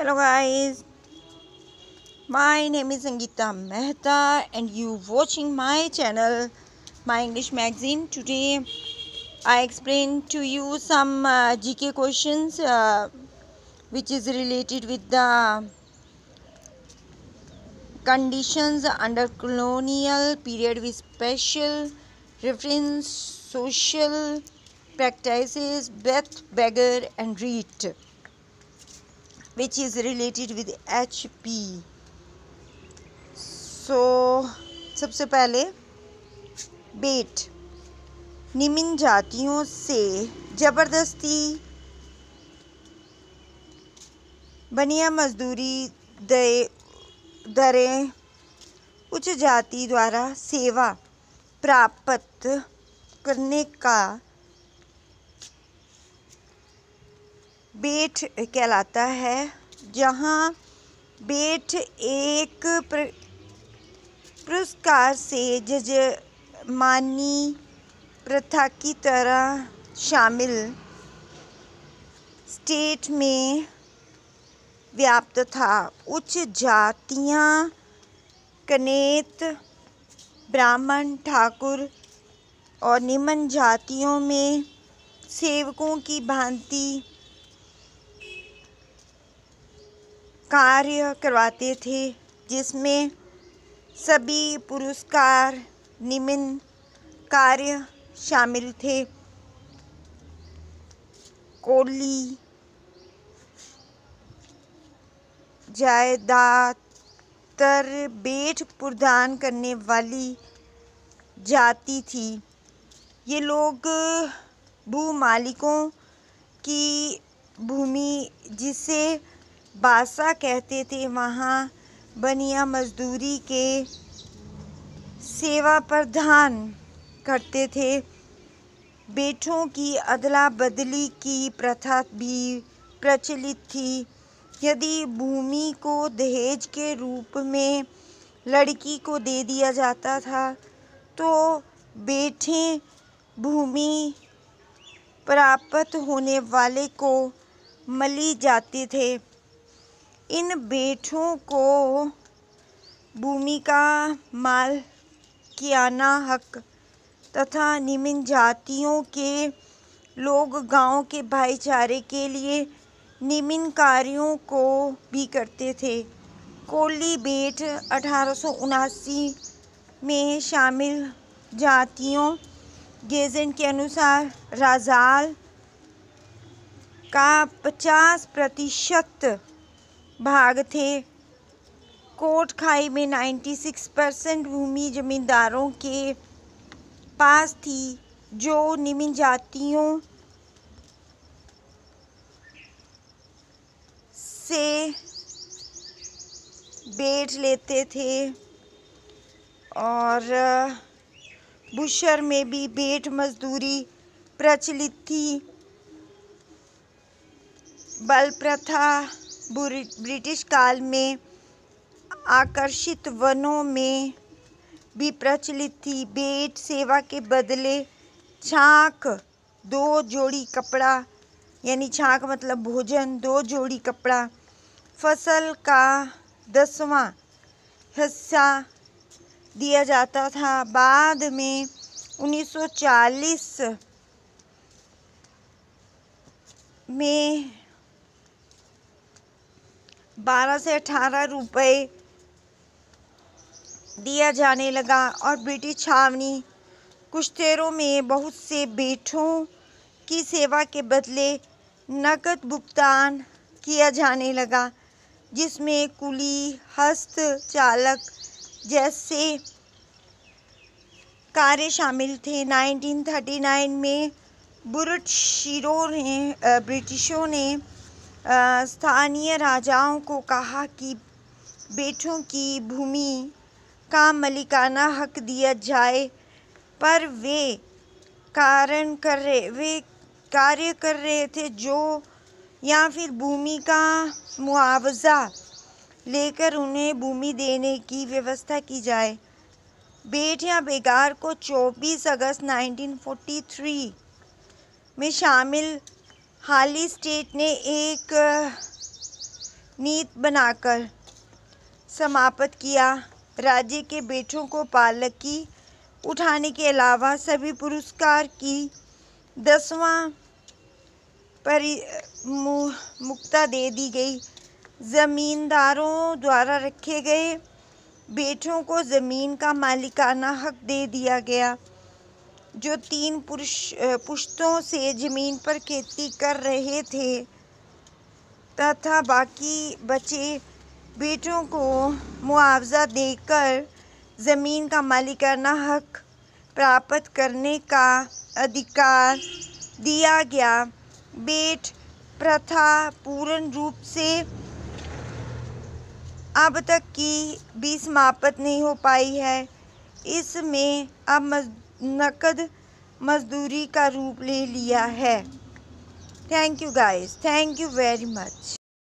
Hello guys, my name is Angita Mehta and you watching my channel, My English Magazine. Today I explain to you some uh, GK questions uh, which is related with the conditions under colonial period with special reference social practices, birth, Beggar and Reet. which is related with HP. So सबसे पहले बेट निमिन जातियों से जबरदस्ती बनिया मजदूरी दे दरें उच्च जाति द्वारा सेवा प्राप्त करने का बेट कहलाता है जहाँ बेट एक पुरस्कार से जजमानी प्रथा की तरह शामिल स्टेट में व्याप्त था उच्च जातियाँ कनेत ब्राह्मण ठाकुर और निम्न जातियों में सेवकों की भांति कार्य करवाते थे जिसमें सभी पुरस्कार निम्न कार्य शामिल थे कोली जायदाद बेट प्रदान करने वाली जाति थी ये लोग भू मालिकों की भूमि जिसे बासा कहते थे वहाँ बनिया मजदूरी के सेवा प्रधान करते थे बेटों की अदला बदली की प्रथा भी प्रचलित थी यदि भूमि को दहेज के रूप में लड़की को दे दिया जाता था तो बेटे भूमि प्राप्त होने वाले को मली जाते थे इन बेठों को भूमि का माल कियाना हक तथा निम्न जातियों के लोग गांव के भाईचारे के लिए निम्न कार्यों को भी करते थे कोली बेट अठारह में शामिल जातियों गेजेंट के अनुसार राजाल का 50 प्रतिशत भाग थे कोट खाई में 96 परसेंट भूमि जमींदारों के पास थी जो निम्न जातियों से बेच लेते थे और बुशर में भी बेट मजदूरी प्रचलित थी बल प्रथा ब्रिटिश काल में आकर्षित वनों में भी प्रचलित थी बेट सेवा के बदले छाक दो जोड़ी कपड़ा यानी छाक मतलब भोजन दो जोड़ी कपड़ा फसल का दसवां हिस्सा दिया जाता था बाद में 1940 में बारह से अठारह रुपये दिया जाने लगा और ब्रिटिश छावनी कुश्तेरों में बहुत से बेठों की सेवा के बदले नकद भुगतान किया जाने लगा जिसमें कुली हस्त चालक जैसे कार्य शामिल थे 1939 में बुरट शिरों ने ब्रिटिशों ने स्थानीय राजाओं को कहा कि बेटों की भूमि का मलिकाना हक दिया जाए पर वे कारण कर रहे वे कार्य कर रहे थे जो या फिर भूमि का मुआवजा लेकर उन्हें भूमि देने की व्यवस्था की जाए बेट या बेगार को 24 अगस्त 1943 में शामिल हाली स्टेट ने एक नीत बनाकर समाप्त किया राज्य के बेटों को पालक की उठाने के अलावा सभी पुरस्कार की दसवां परि मुक्ता दे दी गई ज़मींदारों द्वारा रखे गए बेटों को ज़मीन का मालिकाना हक दे दिया गया जो तीन पुरुष पुश्तों से ज़मीन पर खेती कर रहे थे तथा बाकी बचे बेटों को मुआवजा देकर ज़मीन का मालिकाना हक प्राप्त करने का अधिकार दिया गया बेट प्रथा पूर्ण रूप से अब तक की भी समाप्त नहीं हो पाई है इसमें अब नकद मजदूरी का रूप ले लिया है thank you guys thank you very much